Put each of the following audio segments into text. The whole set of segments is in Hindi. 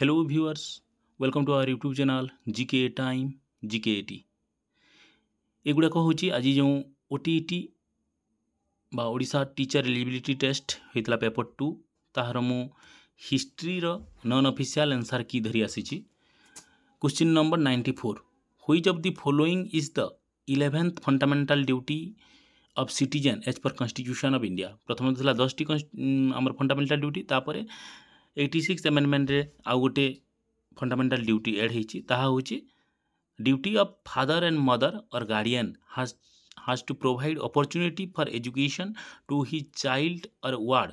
Hello viewers welcome to our YouTube channel GK time GK टी এগুড়াক হচ্ছে আজ যে ওটিইটি বা ওড়িশা টিচর এলিজিবিলিটি টেস্ট হয়েছিল পেপর টু তাহার মু হিস্ট্রির নন অফিসিয়াল আনসার কি ধরি আসিছি question number ninety four which of the following is the eleventh fundamental duty of citizen as per constitution of India প্রথমত লা দশটি আমার ফন্ডামেন্টাল ডিউটি তাপরে ଏଇଟି ସିକ୍ସ ଆମେଣ୍ଡମେଣ୍ଟରେ ଆଉ ଗୋଟେ ଫଣ୍ଡାମେଣ୍ଟାଲ୍ ଡ୍ୟୁଟି ଏଡ଼୍ ହେଇଛି ତାହା ହେଉଛି duty of father and mother or guardian has has to provide opportunity for education to his child or ward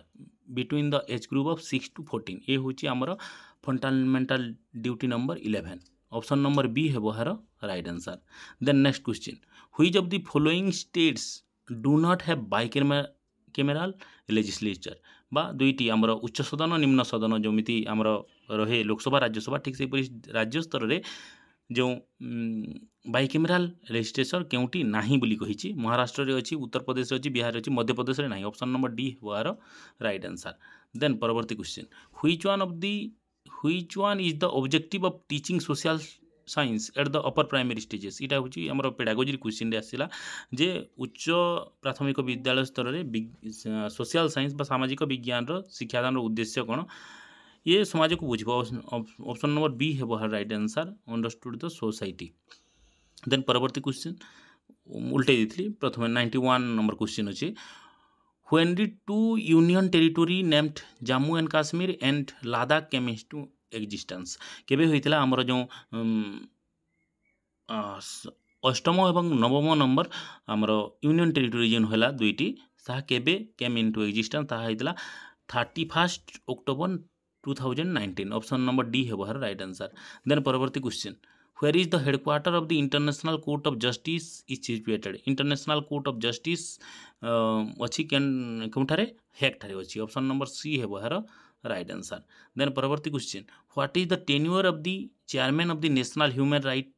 between the age group of six to fourteen ଏ ହେଉଛି ଆମର fundamental duty number eleven option number B ହେବ ଏହାର right answer then next question which of the following states do not have bicameral legislature बा दुई आम उच्च सदन निम्न सदन जमिति आम रहे लोकसभा राज्यसभा ठिक सहीपरि राज्य स्तरले जो कहिछि महाराष्ट्र रे अछि उत्तर प्रदेश रे अछि बिहार रे अछि मध्य प्रदेश रे मध्यप्रदेश ऑप्शन नम्बर डी हो आरो राइट आन्सर देन परवर्ती question which one one the which one is the objective of teaching social science at the upper primary stages এটা হচ্ছে আমার পেডাগোজির কোশ্চিন্রে আসিলা যে উচ্চ প্রাথমিক বিদ্যালয় স্তরের সোশিয়াল সাইন্স বা সামাজিক বিজ্ঞানর শিক্ষাদানের উদ্দেশ্য কোণ ইয়ে সমাজকে বুঝব অপশন নম্বর বি হব হার right answer understood the society then পরবর্তী কোশ্চিন উল্টাই দিয়েছিলি প্রথমে নাইনটি ওয়ান নম্বর কোশ্চিন অছে when did two union territory named Jammu and Kashmir and Ladakh কেমিস্ট ଏକ୍ଜିଷ୍ଟାନ୍ସ କେବେ ହୋଇଥିଲା ଆମର ଯେଉଁ ଅଷ୍ଟମ ଏବଂ ନବମ ନମ୍ବର ଆମର ୟୁନିୟନ୍ ଟେରିଟୋରି ଯେଉଁ ହେଲା ଦୁଇଟି ତାହା କେବେ କେମ୍ ଇନ୍ ଟୁ ଏକ୍ଜିଷ୍ଟାନ୍ସ ତାହା ହେଇଥିଲା thirty first October two thousand nineteen option number D ହେବ ଏହାର ରାଇଟ୍ ଆନ୍ସର୍ ଦେନ୍ ପରବର୍ତ୍ତୀ question where is the headquarter of the international court of justice is situated international court of justice ଅଛି କେଉଁଠାରେ ହେକ୍ ଠାରେ ଅଛି ଅପସନ୍ ନମ୍ବର ସି ହେବ ଏହାର right answer. Then Pravarti question, what is the tenure of the chairman of the National Human Right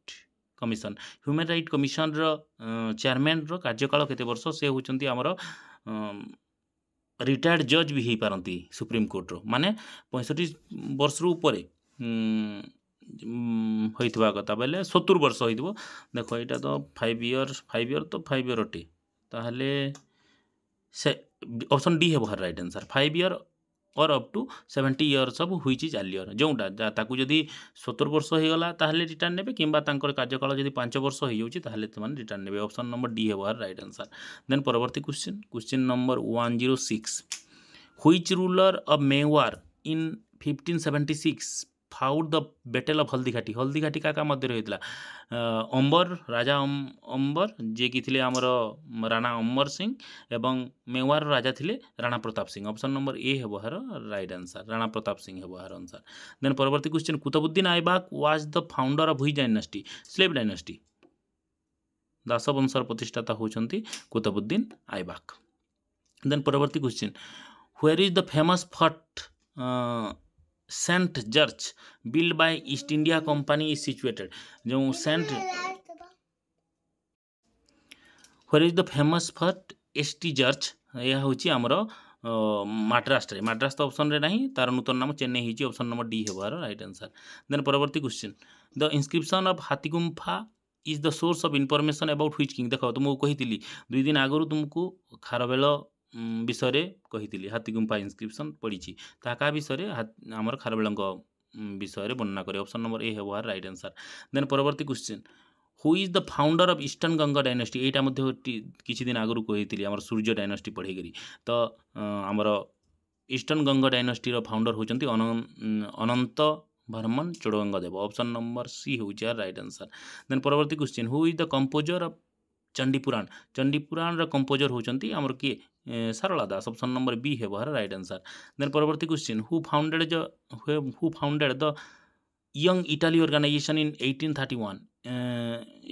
Commission? Human Right Commission ର chairman ର କାର୍ଯ୍ୟକାଳ କେତେ ବର୍ଷ ସେ ହେଉଛନ୍ତି ଆମର ରିଟାୟାର୍ଡ଼ ଜଜ୍ ବି ହେଇପାରନ୍ତି ସୁପ୍ରିମକୋର୍ଟର ମାନେ ପଞ୍ଚଷଠି ବର୍ଷରୁ ଉପରେ ହୋଇଥିବା କଥା ବୋଇଲେ ସତୁରି ବର୍ଷ ହୋଇଥିବ ଦେଖ ଏଇଟା ତ ଫାଇଭ୍ ଇୟର୍ ଫାଇଭ୍ ଇୟର୍ ତ ଫାଇଭ୍ ଇୟର୍ ଅଟେ ତାହେଲେ ସେ ଅପସନ୍ ଡି ହେବ ରାଇଟ୍ ଆନ୍ସର୍ ଫାଇଭ୍ ଇୟର୍ और up to seventy years of हुई जालियर जोटा जदि सतर वर्ष होगा तेल रिटर्न ने कार्यकाल जब पांच वर्ष हो जाने रिटर्न ने अप्सन नंबर डी हेबर रईट आनसर देन परवर्त question question number one zero six which ruler of Mewar in fifteen seventy six fought the battle of Haldighati Haldighati କାହା କାହା ମଧ୍ୟରେ ହୋଇଥିଲା ଅମ୍ବର ରାଜା ଅମ୍ବର ଯିଏକି ଥିଲେ ଆମର ରାଣା ଅମର ସିଂ ଏବଂ ମେୱାର ରାଜା ଥିଲେ Rana Pratap Singh option number A ହେବ ଏହାର ରାଇଟ୍ ଆନ୍ସର୍ ରାଣା ପ୍ରତାପ ସିଂ ହେବ ଏହାର ଆନ୍ସର୍ ଦେନ୍ ପରବର୍ତ୍ତୀ question Qutbuddin Aibak was the founder of which dynasty slave dynasty ଦାସବଂଶର ପ୍ରତିଷ୍ଠାତା ହେଉଛନ୍ତି କୁତବୁଦ୍ଦିନ ଆଇବାକ୍ ଦେନ୍ ପରବର୍ତ୍ତୀ question where is the famous fort Saint church build by East India Company is situated जो Saint where is the famous fort S T church यह हूँ आमर ମାଡ୍ରାସରେ ମାଡ୍ରାସ ତ ଅପସନ୍ରେ ନାହିଁ ତା'ର ନୂତନ ନାମ ଚେନ୍ନାଇ ହେଇଛି ଅପସନ୍ ନମ୍ବର ଡି ହେବ ରାଇଟ୍ ଆନ୍ସର୍ ଦେନ୍ ପରବର୍ତ୍ତୀ question the inscription of Hathigumpha is the source of information about which king ଦେଖ ତୁମକୁ କହିଥିଲି ଦୁଇ ଦିନ ଆଗରୁ ତୁମକୁ ଖାରବେଳ विषयले कहिले हातीगुम्पा इन्स्क्रिप्सन पढिस विषय आम खारे विषय वर्णना गरे अप्सन नम्बर ए हे हार रइट आन्सर देन पवर्ती question who is the founder of eastern Ganga dynasty एटा दिन मिचिदिन आगरूली सूर्य डाइनस्टी पढेकरी त आम इष्टर्न गङ्गा डाइनस्टी फाउन्डर हौ Anant Varman Dev option number C हौ रइट आन्सर देन पवर्ती question who is the composer of चणीपुरानण चणीपुरानण र कम्पोजर हौँ भने अब Sarala Das option number B है वह राइट आंसर देन परवर्त question who founded who founded the Young Italy organisation in eighteen thirty one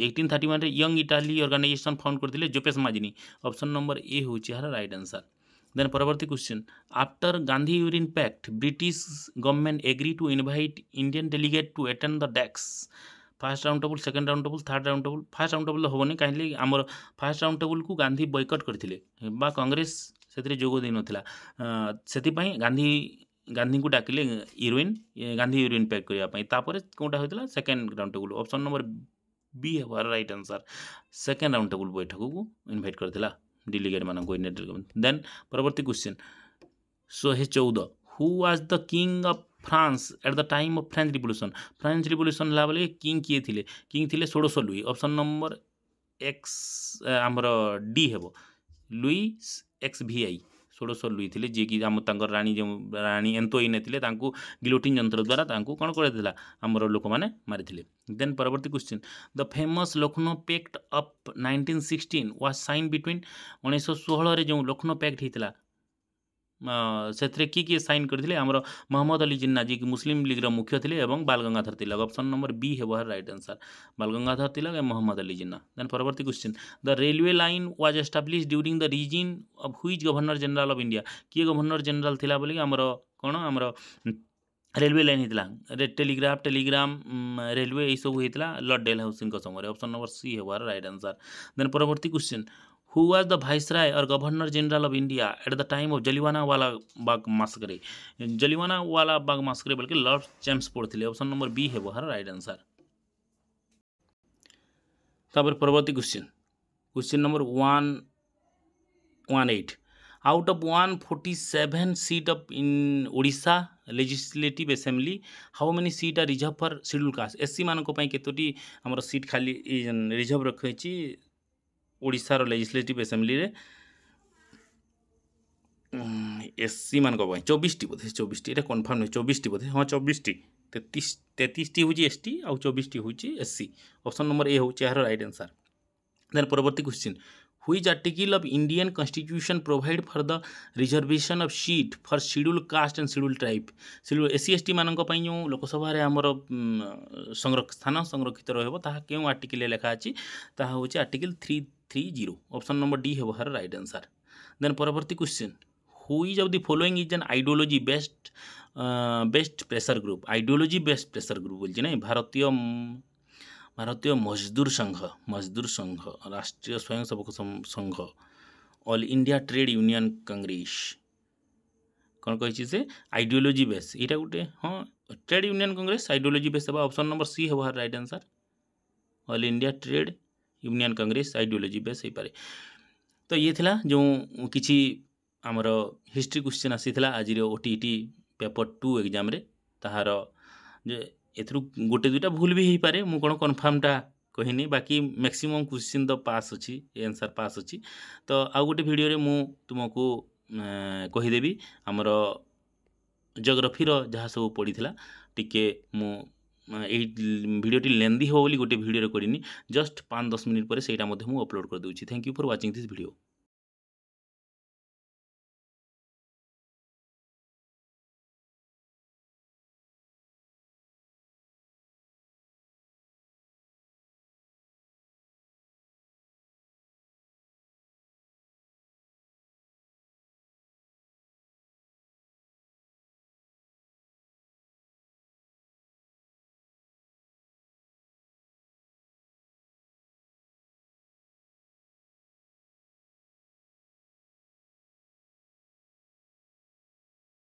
eighteen thirty one Young Italy organisation found करते Giuseppe Mazzini option number A हूँ यार रईट आंसर देन परवर्त question after Gandhi Irwin pact British government agree to invite Indian delegate to attend the desk first round table second round table third round table first round table ହେବନି କାହିଁକି ଆମର ଫାର୍ଷ୍ଟ ରାଉଣ୍ଡ ଟେବୁଲକୁ ଗାନ୍ଧୀ ବୟକଟ୍ କରିଥିଲେ ବା କଂଗ୍ରେସ ସେଥିରେ ଯୋଗ ଦେଇନଥିଲା ସେଥିପାଇଁ ଗାନ୍ଧୀ ଗାନ୍ଧୀଙ୍କୁ ଡାକିଲେ ୟୁରିନ୍ ଗାନ୍ଧୀ ୟୁରିନ୍ ପ୍ୟାକ୍ କରିବା ପାଇଁ ତାପରେ କେଉଁଟା ହୋଇଥିଲା second round table option number B ହେବ right answer second round table ବୈଠକକୁ ଇନଭାଇଟ୍ କରିଥିଲା ଡିଲିଗେଟ୍ମାନଙ୍କୁ ଦେନ୍ ପରବର୍ତ୍ତୀ କ୍ୱେଶ୍ଚିନ୍ ଶହେ ଚଉଦ who was the king of France at the time of French revolution French revolution ହେଲା ବେଳେ କିଙ୍ଗ କିଏ ଥିଲେ କିଙ୍ଗ ଥିଲେ ଷୋଡ଼ଶ ଲୁଇ ଅପସନ୍ ନମ୍ବର ଏକ୍ସ ଆମର ଡି ହେବ ଲୁଇ ଏକ୍ସ ଭି ଆଇ ଷୋଡ଼ଶ ଲୁଇ ଥିଲେ ଯିଏକି ଆମ ତାଙ୍କର ରାଣୀ ଯେଉଁ ରାଣୀ ଏନ୍ତୋଇନେ ଥିଲେ ତାଙ୍କୁ ଗିଲୋଟିନ୍ ଯନ୍ତ୍ର ଦ୍ୱାରା ତାଙ୍କୁ କ'ଣ କରାଯାଇଥିଲା ଆମର ଲୋକମାନେ ମାରିଥିଲେ ଦେନ୍ ପରବର୍ତ୍ତୀ question the famous Lucknow pact of nineteen sixteen was sign between ଉଣେଇଶହ ଷୋହଳରେ ଯେଉଁ ଲକ୍ଷ୍ନୌ ପ୍ୟାକ୍ଟ ହୋଇଥିଲା ସେଥିରେ କି କିଏ ସାଇନ୍ କରିଥିଲେ ଆମର ମହମ୍ମଦ ଅଲି ଜିନ୍ନା ଯିଏକି ମୁସଲିମ୍ ଲିଗ୍ର ମୁଖ୍ୟ ଥିଲେ ଏବଂ Balgangadhar Tilak option number B ହେବ ଏହାର ରାଇଟ୍ ଆନ୍ସର୍ ବାଲଗଙ୍ଗାଧର ତିଲକ ଏବଂ ମହମ୍ମଦ ଅଲି ଜିନ୍ନା ଦେନ୍ ପରବର୍ତ୍ତୀ question the railway line was establish during the reign of which governor general of India କିଏ ଗଭର୍ଣ୍ଣର ଜେନେରାଲ୍ ଥିଲା ବୋଲିକି ଆମର କ'ଣ ଆମର ରେଲୱେ ଲାଇନ୍ ହେଇଥିଲା ଟେଲିଗ୍ରାଫ ଟେଲିଗ୍ରାମ ରେଲୱେ ଏଇସବୁ ହେଇଥିଲା ଲର୍ଡ଼ ଡେଲ୍ ହାଉସିଙ୍କ ସମୟରେ ଅପସନ୍ ନମ୍ବର ସି ହେବ ଏହାର ରାଇଟ୍ ଆନ୍ସର୍ ଦେନ୍ ପରବର୍ତ୍ତୀ କ୍ୱେଶ୍ଚିନ୍ हु वाज द राय और governor general of India at the time of Jallianwala Bagh मास्करे जलिवाना Jallianwala Bagh मास्करे बल्कि लॉर्ड चैम्सपोर्ट थे ऑप्शन नंबर बी है वो हर राइट आंसर तब परवर्ती question question number one one eight out of one forty seven seat of in Orissa legislative assembly how many seat are reserve for schedule caste S C मानों पर कतोटी सीट खाली रिजर्व रखी ଓଡ଼ିଶାର ଲେଜିସ୍ଲେଟିଭ୍ ଆସେମ୍ବ୍ଲିରେ ଏସ୍ସିମାନଙ୍କ ପାଇଁ ଚବିଶଟି ବୋଧେ ଚବିଶଟି ଏଇଟା କନଫର୍ମ ନୁହେଁ ଚବିଶଟି ବୋଧେ ହଁ ଚବିଶଟି ତେତିଶ ତେତିଶଟି ହେଉଛି ଏସ୍ ଟି ଆଉ ଚବିଶଟି ହେଉଛି ଏସ୍ସି ଅପସନ୍ ନମ୍ବର ଏ ହେଉଛି ଏହାର ରାଇଟ୍ ଆନ୍ସର୍ ଦେନ୍ ପରବର୍ତ୍ତୀ question which article of Indian constitution provide for the reservation of seat for schedule caste and schedule tribe schedule S C S T मानक जो लोकसभा आमर संरक्ष स्थान संरक्षित रहा क्यों आर्टिकल लेखा अच्छी ताकि article three three zero option number D हम हर रईट आनसर देन परवर्त question which of the following is an ideology based based pressure group ideology based pressure group बोलिए ना भारतीय ভারতীয় মজদুর সংঘ মজদুর সংঘ Rashtriya Swayamsevak Sangh All India Trade Union Congress କ'ଣ କହିଛି ସେ ଆଇଡ଼ିଓଲୋଜି ବେସ୍ ଏଇଟା ଗୋଟେ ହଁ Trade Union Congress ideology base ହେବା ଅପସନ୍ ନମ୍ବର ସି ହେବ right answer All India Trade Union Congress ideology base ହେଇପାରେ ତ ଇଏ ଥିଲା ଯେଉଁ କିଛି ଆମର ହିଷ୍ଟ୍ରି କ୍ୱେଶ୍ଚିନ୍ ଆସିଥିଲା ଆଜିର ଓ ଟି ଇ ଟି ପେପର୍ ଟୁ ଏକ୍ଜାମ୍ରେ ତାହାର ଏଥିରୁ ଗୋଟେ ଦୁଇଟା ଭୁଲ ବି ହେଇପାରେ ମୁଁ କ'ଣ କନଫର୍ମଟା କହିନି ବାକି ମ୍ୟାକ୍ସିମମ୍ କୋଶ୍ଚିନ୍ ତ ପାସ୍ ଅଛି ଏ ଆନ୍ସର୍ ପାସ୍ ଅଛି ତ ଆଉ ଗୋଟେ ଭିଡ଼ିଓରେ ମୁଁ ତୁମକୁ କହିଦେବି ଆମର ଜୋଗ୍ରାଫିର ଯାହା ସବୁ ପଡ଼ିଥିଲା ଟିକେ ମୁଁ ଏଇ ଭିଡ଼ିଓଟି ଲେନ୍ଦି ହେବ ବୋଲି ଗୋଟେ ଭିଡ଼ିଓରେ କରିନି ଜଷ୍ଟ ପାଞ୍ଚ ଦଶ ମିନିଟ୍ ପରେ ସେଇଟା ମଧ୍ୟ মু আপলোড করে দেছি thank you for watching this